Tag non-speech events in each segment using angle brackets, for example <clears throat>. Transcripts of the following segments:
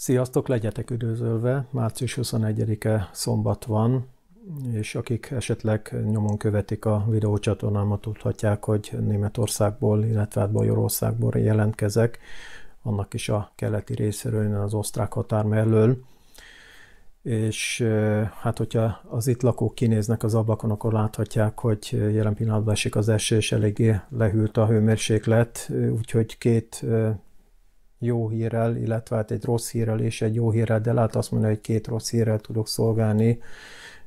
Sziasztok, legyetek üdvözölve! Március 21-e szombat van, és akik esetleg nyomon követik a videócsatornámat, tudhatják, hogy Németországból, illetve hát Bajorországból jelentkezek, annak is a keleti részéről, az osztrák határ mellől. És hát, hogyha az itt lakók kinéznek az ablakon, akkor láthatják, hogy jelen pillanatban esik az eső, és eléggé lehűlt a hőmérséklet, úgyhogy két jó hírrel, illetve hát egy rossz hírrel és egy jó hírrel, de lehet azt mondani, hogy két rossz hírrel tudok szolgálni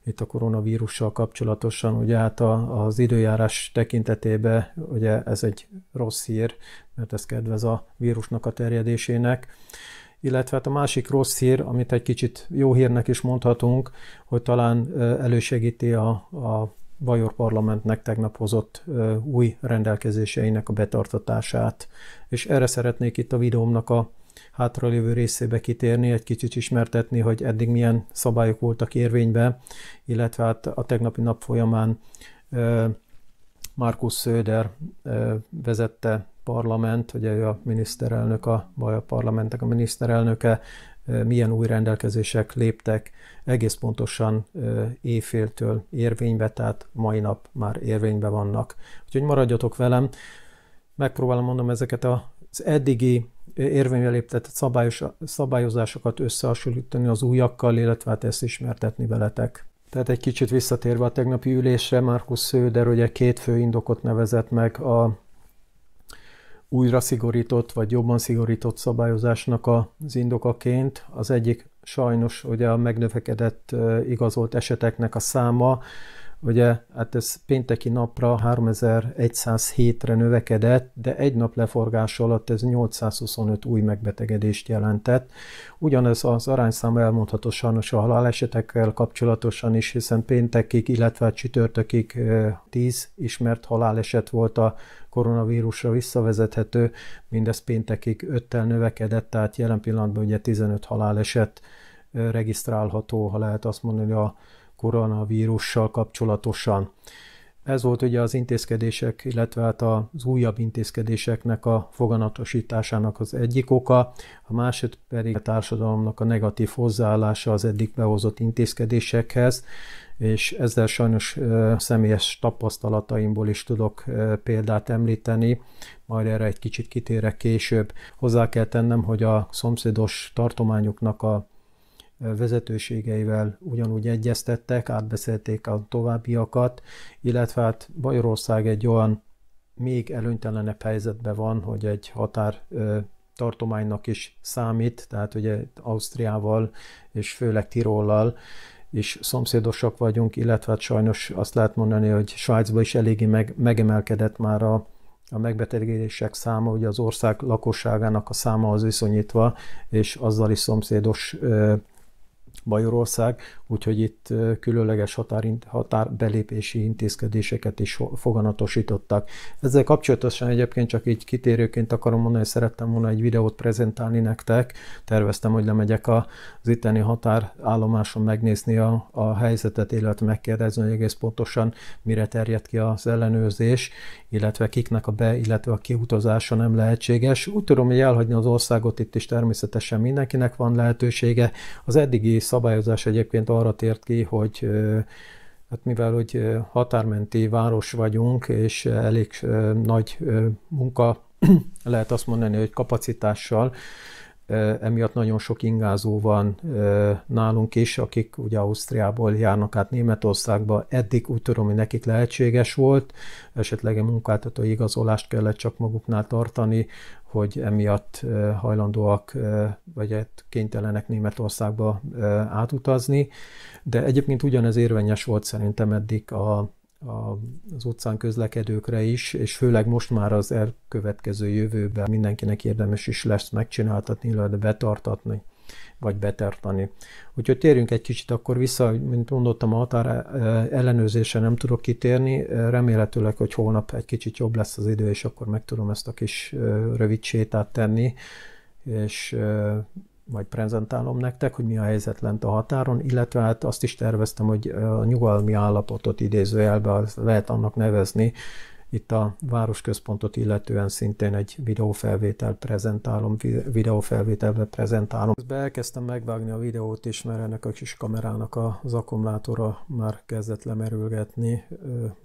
itt a koronavírussal kapcsolatosan. Ugye hát a, az időjárás tekintetében ugye ez egy rossz hír, mert ez kedvez a vírusnak a terjedésének illetve hát a másik rossz hír, amit egy kicsit jó hírnek is mondhatunk, hogy talán elősegíti a, a Bajor Parlamentnek tegnap hozott új rendelkezéseinek a betartatását. És erre szeretnék itt a videómnak a hátralévő részébe kitérni, egy kicsit ismertetni, hogy eddig milyen szabályok voltak érvényben, illetve hát a tegnapi nap folyamán Markus Söder vezette parlament, ugye ő a miniszterelnök, a Bajor parlamentnek a miniszterelnöke, milyen új rendelkezések léptek egész pontosan éjféltől érvénybe, tehát mai nap már érvénybe vannak. Úgyhogy maradjatok velem, megpróbálom mondom ezeket az eddigi érvénybe léptetett szabályos, szabályozásokat összehasonlítani az újakkal, illetve hát ezt ismertetni veletek. Tehát egy kicsit visszatérve a tegnapi ülésre, Markus Söder ugye két fő indokot nevezett meg a újra szigorított vagy jobban szigorított szabályozásnak az indokaként. Az egyik sajnos ugye a megnövekedett eh, igazolt eseteknek a száma, Ugye, hát ez pénteki napra 3107-re növekedett, de egy nap leforgás alatt ez 825 új megbetegedést jelentett. Ugyanez az arányszám elmondható sajnos a halálesetekkel kapcsolatosan is, hiszen péntekig, illetve hát csütörtökig 10 ismert haláleset volt a koronavírusra visszavezethető, mindez péntekig 5-tel növekedett, tehát jelen pillanatban ugye 15 haláleset regisztrálható, ha lehet azt mondani, a koronavírussal kapcsolatosan. Ez volt ugye az intézkedések, illetve hát az újabb intézkedéseknek a foganatosításának az egyik oka, a másod pedig a társadalomnak a negatív hozzáállása az eddig behozott intézkedésekhez, és ezzel sajnos személyes tapasztalataimból is tudok példát említeni, majd erre egy kicsit kitérek később. Hozzá kell tennem, hogy a szomszédos tartományoknak a vezetőségeivel ugyanúgy egyeztettek, átbeszélték a továbbiakat, illetve hát Bajorország egy olyan még előnytelenebb helyzetben van, hogy egy határ tartománynak is számít, tehát ugye Ausztriával és főleg Tirollal és szomszédosak vagyunk, illetve hát sajnos azt lehet mondani, hogy Svájcban is eléggé meg, megemelkedett már a, a megbetegedések száma, ugye az ország lakosságának a száma az viszonyítva, és azzal is szomszédos ö, Bajorország, úgyhogy itt különleges határ, határbelépési intézkedéseket is foganatosítottak. Ezzel kapcsolatosan egyébként csak így kitérőként akarom mondani, hogy szerettem volna egy videót prezentálni nektek. Terveztem, hogy lemegyek az itteni határállomáson megnézni a, a helyzetet, illetve megkérdezni, hogy egész pontosan mire terjed ki az ellenőrzés, illetve kiknek a be, illetve a kiutazása nem lehetséges. Úgy tudom, hogy elhagyni az országot itt is természetesen mindenkinek van lehetősége. Az eddigi szabályozás egyébként arra tért ki, hogy Hát mivel hogy határmenti város vagyunk, és elég nagy munka, <clears throat> lehet azt mondani, hogy kapacitással, emiatt nagyon sok ingázó van nálunk is, akik ugye Ausztriából járnak át Németországba. Eddig úgy tudom, hogy nekik lehetséges volt, esetleg egy munkáltató igazolást kellett csak maguknál tartani, hogy emiatt hajlandóak vagy hát kénytelenek Németországba átutazni, de egyébként ugyanez érvényes volt szerintem eddig a az utcán közlekedőkre is, és főleg most már az elkövetkező jövőben mindenkinek érdemes is lesz megcsináltatni, illetve betartatni vagy betartani. Úgyhogy térjünk egy kicsit akkor vissza, mint mondottam, a határ e, ellenőrzése nem tudok kitérni, remélhetőleg, hogy holnap egy kicsit jobb lesz az idő, és akkor meg tudom ezt a kis e, rövid sétát tenni, és e, majd prezentálom nektek, hogy mi a helyzet lent a határon, illetve hát azt is terveztem, hogy a nyugalmi állapotot idézőjelbe lehet annak nevezni, itt a városközpontot illetően szintén egy videófelvétel prezentálom, videófelvételbe prezentálom. Közben elkezdtem megvágni a videót is, mert ennek a kis kamerának az akkumulátora már kezdett lemerülgetni.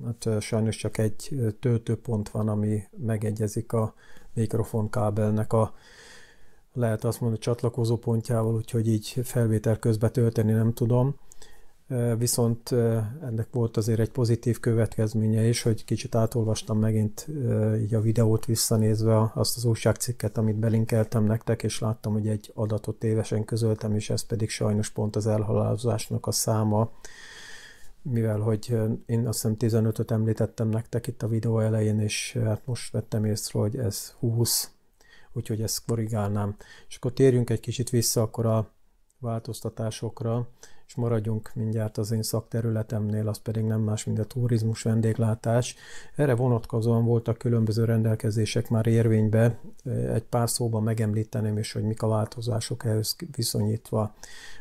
Hát sajnos csak egy töltőpont van, ami megegyezik a mikrofonkábelnek a lehet azt mondani csatlakozó pontjával, úgyhogy így felvétel közben tölteni nem tudom. Viszont ennek volt azért egy pozitív következménye is, hogy kicsit átolvastam megint így a videót visszanézve azt az újságcikket, amit belinkeltem nektek, és láttam, hogy egy adatot tévesen közöltem, és ez pedig sajnos pont az elhalálozásnak a száma, mivel hogy én azt hiszem 15-öt említettem nektek itt a videó elején, és hát most vettem észre, hogy ez 20, úgyhogy ezt korrigálnám. És akkor térjünk egy kicsit vissza akkor a változtatásokra, és maradjunk mindjárt az én szakterületemnél, az pedig nem más, mint a turizmus vendéglátás. Erre vonatkozóan voltak különböző rendelkezések már érvénybe, egy pár szóban megemlíteném is, hogy mik a változások ehhez viszonyítva.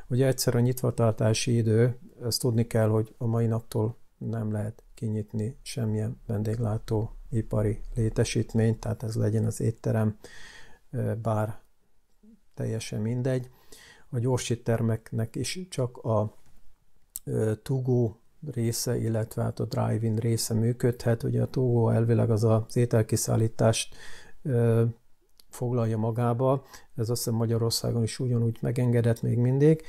Ugye egyszer a nyitvatartási idő, ezt tudni kell, hogy a mai naptól nem lehet kinyitni semmilyen vendéglátó ipari létesítményt, tehát ez legyen az étterem, bár teljesen mindegy. A gyorsíttermeknek is csak a tugó része, illetve hát a drive-in része működhet. Ugye a tugó elvileg az az ételkiszállítást foglalja magába. Ez azt hiszem Magyarországon is ugyanúgy megengedett még mindig.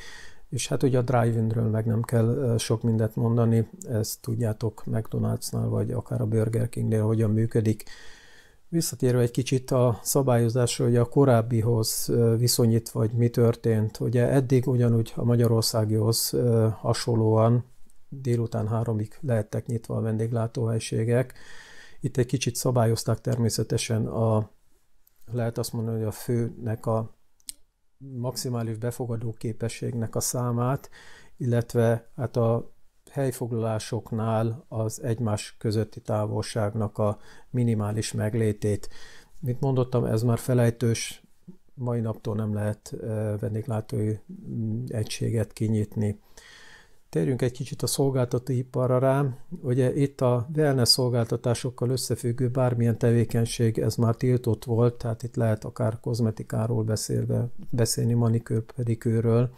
És hát ugye a drive ről meg nem kell sok mindent mondani, ezt tudjátok McDonald's-nál, vagy akár a Burger King-nél hogyan működik Visszatérve egy kicsit a szabályozásra, hogy a korábbihoz viszonyít, vagy mi történt. Ugye eddig ugyanúgy a Magyarországihoz hasonlóan délután háromig lehettek nyitva a vendéglátóhelységek. Itt egy kicsit szabályozták természetesen a, lehet azt mondani, hogy a főnek a maximális befogadó képességnek a számát, illetve hát a helyfoglalásoknál az egymás közötti távolságnak a minimális meglétét. Mint mondottam, ez már felejtős, mai naptól nem lehet eh, vendéglátói mm, egységet kinyitni. Térjünk egy kicsit a szolgáltatóiparra rá. Ugye itt a wellness szolgáltatásokkal összefüggő bármilyen tevékenység, ez már tiltott volt, tehát itt lehet akár kozmetikáról beszélve, beszélni manikőr, pedikőről,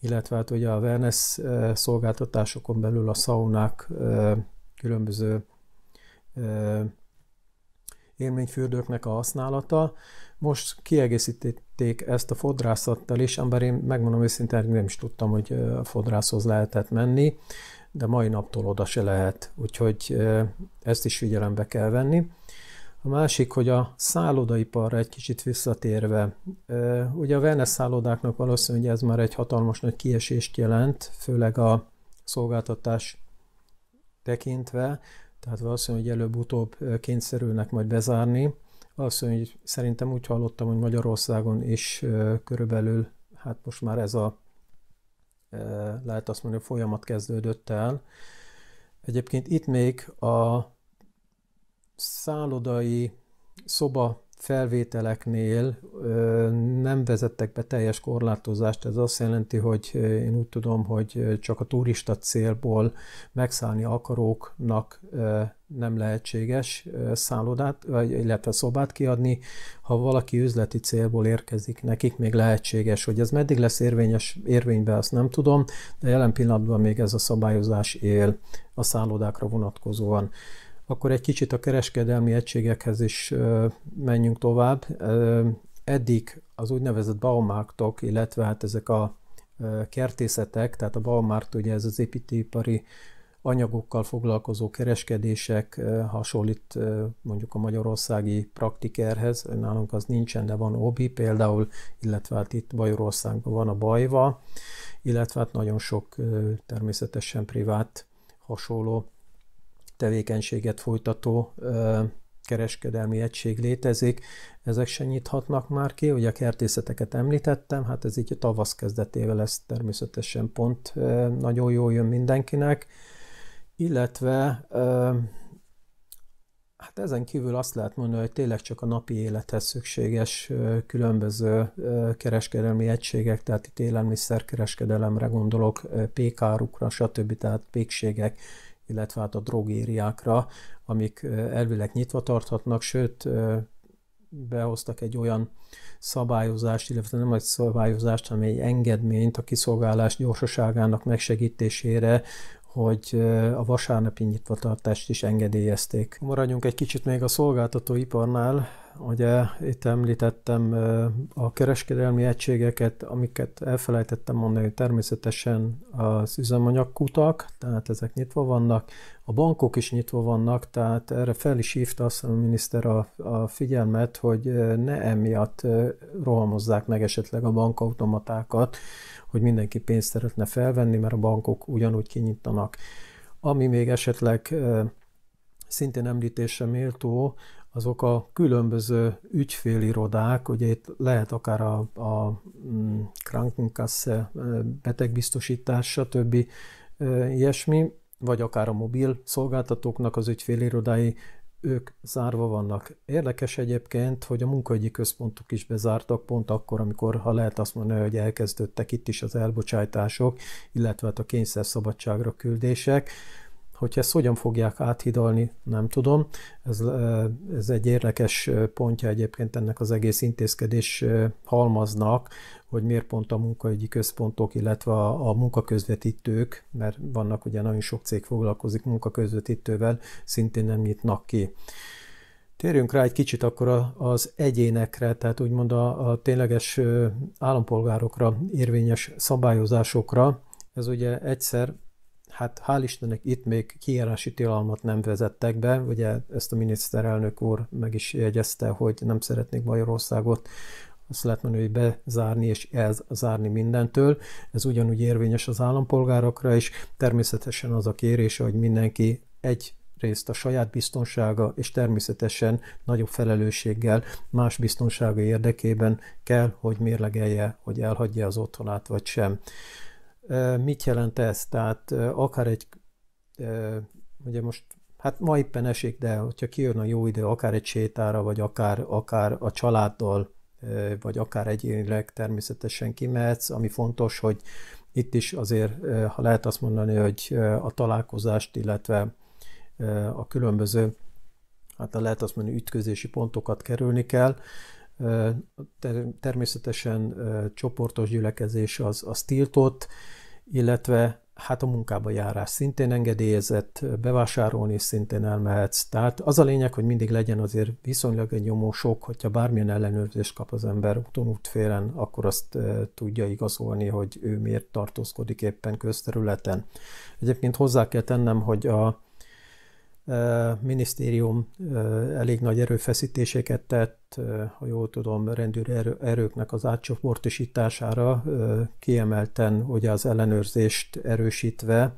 illetve hát ugye a wellness eh, szolgáltatásokon belül a szaunák eh, különböző eh, élményfürdőknek a használata. Most kiegészítették ezt a fodrászattal is, ember én megmondom őszintén, nem is tudtam, hogy a fodrászhoz lehetett menni, de mai naptól oda se lehet, úgyhogy ezt is figyelembe kell venni. A másik, hogy a szállodaiparra egy kicsit visszatérve, ugye a wellness szállodáknak valószínűleg ez már egy hatalmas nagy kiesést jelent, főleg a szolgáltatás tekintve, tehát valószínűleg előbb-utóbb kényszerülnek majd bezárni, Valószínűleg hogy szerintem úgy hallottam, hogy Magyarországon is körülbelül, hát most már ez a, lehet azt mondani, folyamat kezdődött el. Egyébként itt még a szállodai szoba felvételeknél nem vezettek be teljes korlátozást, ez azt jelenti, hogy én úgy tudom, hogy csak a turista célból megszállni akaróknak nem lehetséges szállodát, vagy, illetve szobát kiadni. Ha valaki üzleti célból érkezik, nekik még lehetséges, hogy ez meddig lesz érvényes, érvényben, azt nem tudom, de jelen pillanatban még ez a szabályozás él a szállodákra vonatkozóan. Akkor egy kicsit a kereskedelmi egységekhez is menjünk tovább. Eddig az úgynevezett baumártok, illetve hát ezek a kertészetek, tehát a baumárt ugye ez az építőipari anyagokkal foglalkozó kereskedések hasonlít mondjuk a magyarországi praktikerhez, nálunk az nincsen, de van OBI például, illetve hát itt Bajorországban van a Bajva, illetve hát nagyon sok természetesen privát hasonló tevékenységet folytató kereskedelmi egység létezik, ezek se nyithatnak már ki. Ugye a kertészeteket említettem, hát ez így a tavasz kezdetével lesz természetesen pont nagyon jól jön mindenkinek, illetve Hát ezen kívül azt lehet mondani, hogy tényleg csak a napi élethez szükséges különböző kereskedelmi egységek, tehát itt élelmiszerkereskedelemre gondolok, pékárukra, stb. tehát pékségek, illetve hát a drogériákra, amik elvileg nyitva tarthatnak, sőt, behoztak egy olyan szabályozást, illetve nem egy szabályozást, hanem egy engedményt a kiszolgálás gyorsaságának megsegítésére, hogy a vasárnapi nyitvatartást is engedélyezték. Maradjunk egy kicsit még a szolgáltatóiparnál. Ugye itt említettem a kereskedelmi egységeket, amiket elfelejtettem mondani, hogy természetesen az üzemanyagkutak, tehát ezek nyitva vannak, a bankok is nyitva vannak, tehát erre fel is hívta azt a miniszter a, a figyelmet, hogy ne emiatt rohamozzák meg esetleg a bankautomatákat, hogy mindenki pénzt szeretne felvenni, mert a bankok ugyanúgy kinyitanak. Ami még esetleg szintén említése méltó, azok a különböző ügyfélirodák, ugye itt lehet akár a, a mm, Krankenkasse, betegbiztosítás, stb. ilyesmi, vagy akár a mobil szolgáltatóknak az ügyfélirodái ők zárva vannak. Érdekes egyébként, hogy a munkaügyi központok is bezártak pont akkor, amikor, ha lehet azt mondani, hogy elkezdődtek itt is az elbocsátások, illetve hát a kényszer szabadságra küldések hogy ezt hogyan fogják áthidalni, nem tudom. Ez, eh, ez egy érdekes eh, pontja egyébként ennek az egész intézkedés eh, halmaznak, hogy miért pont a munkaügyi központok, illetve a, a munkaközvetítők, mert vannak ugye nagyon sok cég foglalkozik munkaközvetítővel, szintén nem nyitnak ki. Térjünk rá egy kicsit akkor az egyénekre, tehát úgymond a, a tényleges állampolgárokra érvényes szabályozásokra. Ez ugye egyszer Hát hál' Istennek itt még kijárási tilalmat nem vezettek be, ugye ezt a miniszterelnök úr meg is jegyezte, hogy nem szeretnék Magyarországot azt lehet mondani, hogy bezárni és elzárni mindentől. Ez ugyanúgy érvényes az állampolgárokra is. Természetesen az a kérése, hogy mindenki egy részt a saját biztonsága, és természetesen nagyobb felelősséggel más biztonsága érdekében kell, hogy mérlegelje, hogy elhagyja az otthonát vagy sem. Mit jelent ez? Tehát akár egy, ugye most, hát ma éppen esik, de hogyha kijön a jó idő, akár egy sétára, vagy akár, akár a családdal, vagy akár egyénileg természetesen kimehetsz, ami fontos, hogy itt is azért, ha lehet azt mondani, hogy a találkozást, illetve a különböző, hát lehet azt mondani, ütközési pontokat kerülni kell. Természetesen csoportos gyülekezés az, az tiltott, illetve hát a munkába járás szintén engedélyezett, bevásárolni szintén elmehetsz. Tehát az a lényeg, hogy mindig legyen azért viszonylag egy nyomó sok, hogyha bármilyen ellenőrzést kap az ember úton útfélen, akkor azt e, tudja igazolni, hogy ő miért tartózkodik éppen közterületen. Egyébként hozzá kell tennem, hogy a minisztérium elég nagy erőfeszítéseket tett, ha jól tudom, rendőri erőknek az átcsoportosítására, kiemelten ugye az ellenőrzést erősítve,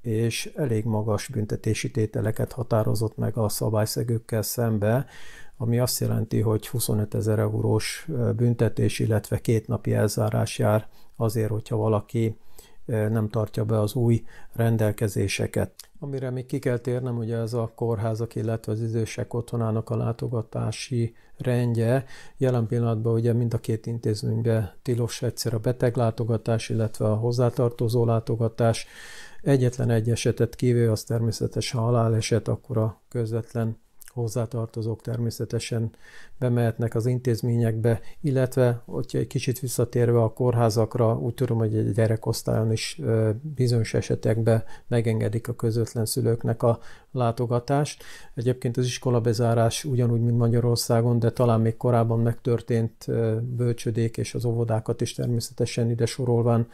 és elég magas büntetési tételeket határozott meg a szabályszegőkkel szembe, ami azt jelenti, hogy 25 ezer eurós büntetés, illetve két napi elzárás jár azért, hogyha valaki nem tartja be az új rendelkezéseket. Amire még ki kell térnem, ugye ez a kórházak, illetve az idősek otthonának a látogatási rendje. Jelen pillanatban ugye mind a két intézményben tilos egyszer a beteglátogatás, illetve a hozzátartozó látogatás. Egyetlen egy esetet kivéve az természetes haláleset, akkor a közvetlen hozzátartozók természetesen bemehetnek az intézményekbe, illetve, hogyha egy kicsit visszatérve a kórházakra, úgy tudom, hogy egy gyerekosztályon is bizonyos esetekben megengedik a közvetlen szülőknek a látogatást. Egyébként az iskola bezárás ugyanúgy, mint Magyarországon, de talán még korábban megtörtént bölcsödék és az óvodákat is természetesen ide sorolván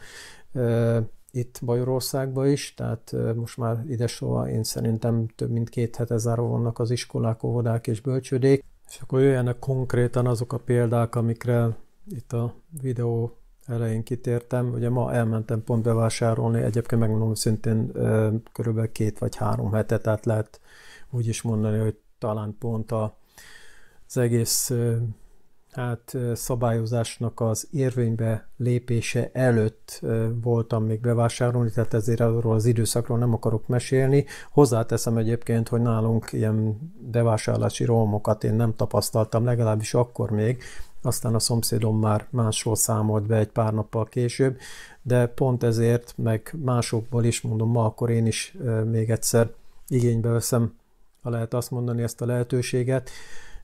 itt Bajorországban is, tehát most már soha én szerintem több mint két hete zárva vannak az iskolák, óvodák és bölcsődék. és akkor jöjjenek konkrétan azok a példák, amikre itt a videó elején kitértem. Ugye ma elmentem pont bevásárolni, egyébként megmondom szintén körülbelül két vagy három hetet tehát lehet úgy is mondani, hogy talán pont a, az egész hát szabályozásnak az érvénybe lépése előtt voltam még bevásárolni, tehát ezért arról az időszakról nem akarok mesélni. Hozzáteszem egyébként, hogy nálunk ilyen bevásárlási rómokat én nem tapasztaltam, legalábbis akkor még, aztán a szomszédom már másról számolt be egy pár nappal később, de pont ezért, meg másokból is mondom, ma akkor én is még egyszer igénybe veszem, ha lehet azt mondani, ezt a lehetőséget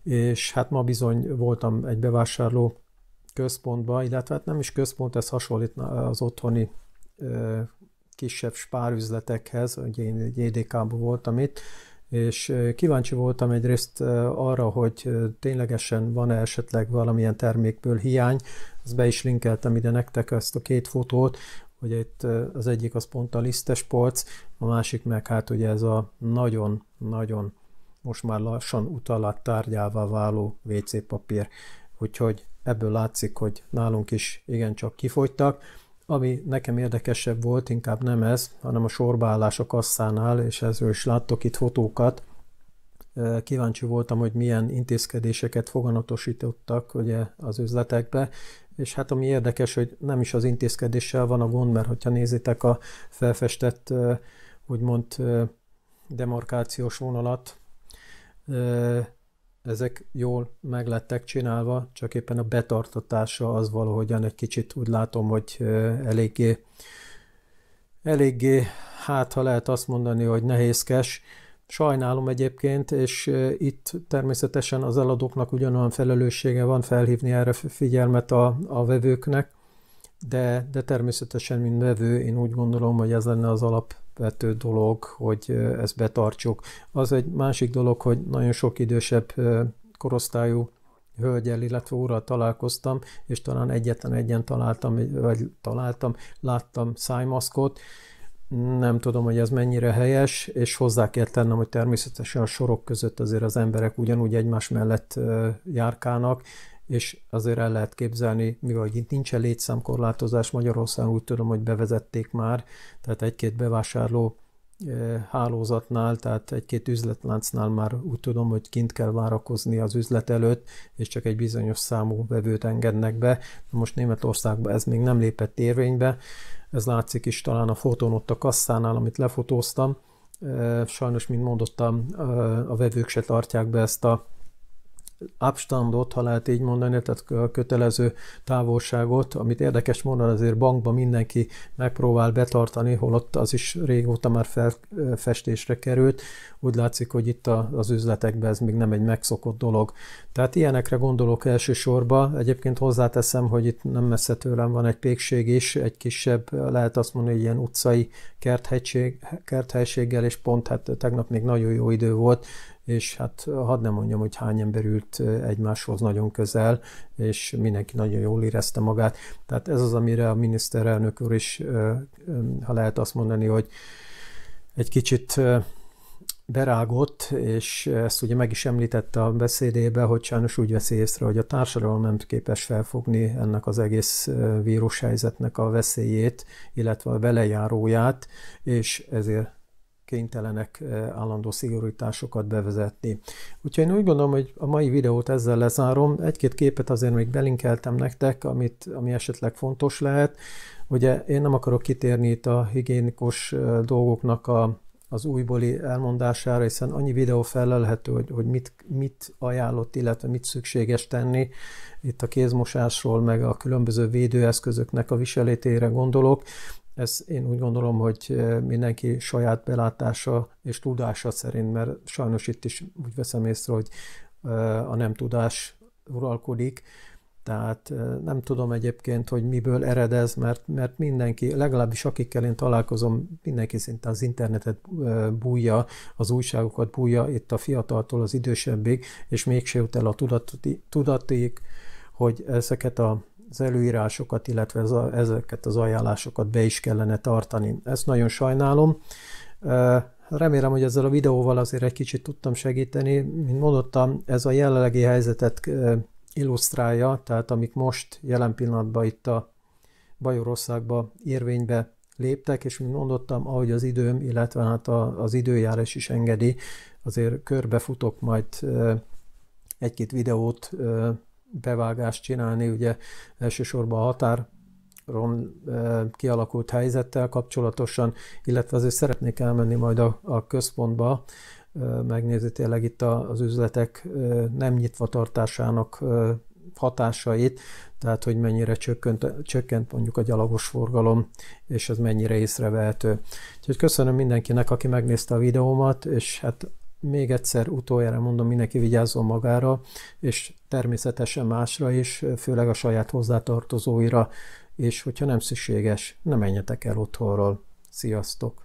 és hát ma bizony voltam egy bevásárló központba, illetve hát nem is központ, ez hasonlít az otthoni kisebb spárüzletekhez, ugye én egy edk voltam itt, és kíváncsi voltam egyrészt arra, hogy ténylegesen van-e esetleg valamilyen termékből hiány, ezt be is linkeltem ide nektek ezt a két fotót, hogy itt az egyik az pont a lisztes polc, a másik meg hát ugye ez a nagyon-nagyon most már lassan utalat tárgyává váló WC papír. Úgyhogy ebből látszik, hogy nálunk is igencsak kifogytak. Ami nekem érdekesebb volt, inkább nem ez, hanem a sorbálás a kasszánál, és ezről is láttok itt fotókat. Kíváncsi voltam, hogy milyen intézkedéseket foganatosítottak ugye, az üzletekbe, és hát ami érdekes, hogy nem is az intézkedéssel van a gond, mert hogyha nézitek a felfestett, úgymond demarkációs vonalat, ezek jól meg lettek csinálva, csak éppen a betartatása az valahogyan egy kicsit úgy látom, hogy eléggé, eléggé, hát ha lehet azt mondani, hogy nehézkes. Sajnálom egyébként, és itt természetesen az eladóknak ugyanolyan felelőssége van felhívni erre figyelmet a, a vevőknek, de, de természetesen, mint vevő, én úgy gondolom, hogy ez lenne az alap alapvető dolog, hogy ezt betartsuk. Az egy másik dolog, hogy nagyon sok idősebb korosztályú hölgyel, illetve úrral találkoztam, és talán egyetlen egyen találtam, vagy találtam, láttam szájmaszkot, nem tudom, hogy ez mennyire helyes, és hozzá kell tennem, hogy természetesen a sorok között azért az emberek ugyanúgy egymás mellett járkának, és azért el lehet képzelni, mivel itt nincsen létszámkorlátozás, Magyarországon úgy tudom, hogy bevezették már, tehát egy-két bevásárló eh, hálózatnál, tehát egy-két üzletláncnál már úgy tudom, hogy kint kell várakozni az üzlet előtt, és csak egy bizonyos számú vevőt engednek be. Most Németországban ez még nem lépett érvénybe, ez látszik is talán a fotón ott a kasszánál, amit lefotóztam. Eh, sajnos, mint mondottam, eh, a vevők se tartják be ezt a abstandot, ha lehet így mondani, tehát a kötelező távolságot, amit érdekes mondani, azért bankban mindenki megpróbál betartani, holott az is régóta már festésre került. Úgy látszik, hogy itt a, az üzletekben ez még nem egy megszokott dolog. Tehát ilyenekre gondolok elsősorban. Egyébként hozzáteszem, hogy itt nem messze tőlem van egy pékség is, egy kisebb, lehet azt mondani, ilyen utcai kerthelységgel, és pont hát tegnap még nagyon jó idő volt, és hát hadd nem mondjam, hogy hány ember ült egymáshoz nagyon közel, és mindenki nagyon jól érezte magát. Tehát ez az, amire a miniszterelnök úr is, ha lehet azt mondani, hogy egy kicsit berágott, és ezt ugye meg is említette a beszédébe, hogy sajnos úgy veszi észre, hogy a társadalom nem képes felfogni ennek az egész vírushelyzetnek a veszélyét, illetve a velejáróját, és ezért kénytelenek eh, állandó szigorításokat bevezetni. Úgyhogy én úgy gondolom, hogy a mai videót ezzel lezárom. Egy-két képet azért még belinkeltem nektek, amit, ami esetleg fontos lehet. Ugye én nem akarok kitérni itt a higiénikus eh, dolgoknak a, az újbóli elmondására, hiszen annyi videó felelhető, hogy, hogy mit, mit ajánlott, illetve mit szükséges tenni. Itt a kézmosásról, meg a különböző védőeszközöknek a viselétére gondolok. Ez én úgy gondolom, hogy eh, mindenki saját belátása és tudása szerint, mert sajnos itt is úgy veszem észre, hogy eh, a nem tudás uralkodik, tehát eh, nem tudom egyébként, hogy miből ez, mert, mert mindenki, legalábbis akikkel én találkozom, mindenki szinte az internetet bújja, az újságokat bújja, itt a fiataltól az idősebbig, és mégse jut el a tudatig, tudatig hogy ezeket a az előírásokat, illetve ez a, ezeket az ajánlásokat be is kellene tartani. Ezt nagyon sajnálom. Remélem, hogy ezzel a videóval azért egy kicsit tudtam segíteni. Mint mondottam, ez a jelenlegi helyzetet illusztrálja, tehát amik most jelen pillanatban itt a Bajorországba érvénybe léptek, és mint mondottam, ahogy az időm, illetve hát a, az időjárás is engedi, azért körbefutok majd egy-két videót bevágást csinálni, ugye elsősorban a határ ron eh, kialakult helyzettel kapcsolatosan, illetve azért szeretnék elmenni majd a, a központba, eh, megnézni tényleg itt az üzletek eh, nem nyitva tartásának hatásait, tehát hogy mennyire csökkent, csökkent mondjuk a gyalogos forgalom, és ez mennyire észrevehető. Úgyhogy köszönöm mindenkinek, aki megnézte a videómat, és hát még egyszer utoljára mondom, mindenki vigyázzon magára, és természetesen másra is, főleg a saját hozzátartozóira, és hogyha nem szükséges, ne menjetek el otthonról. Sziasztok!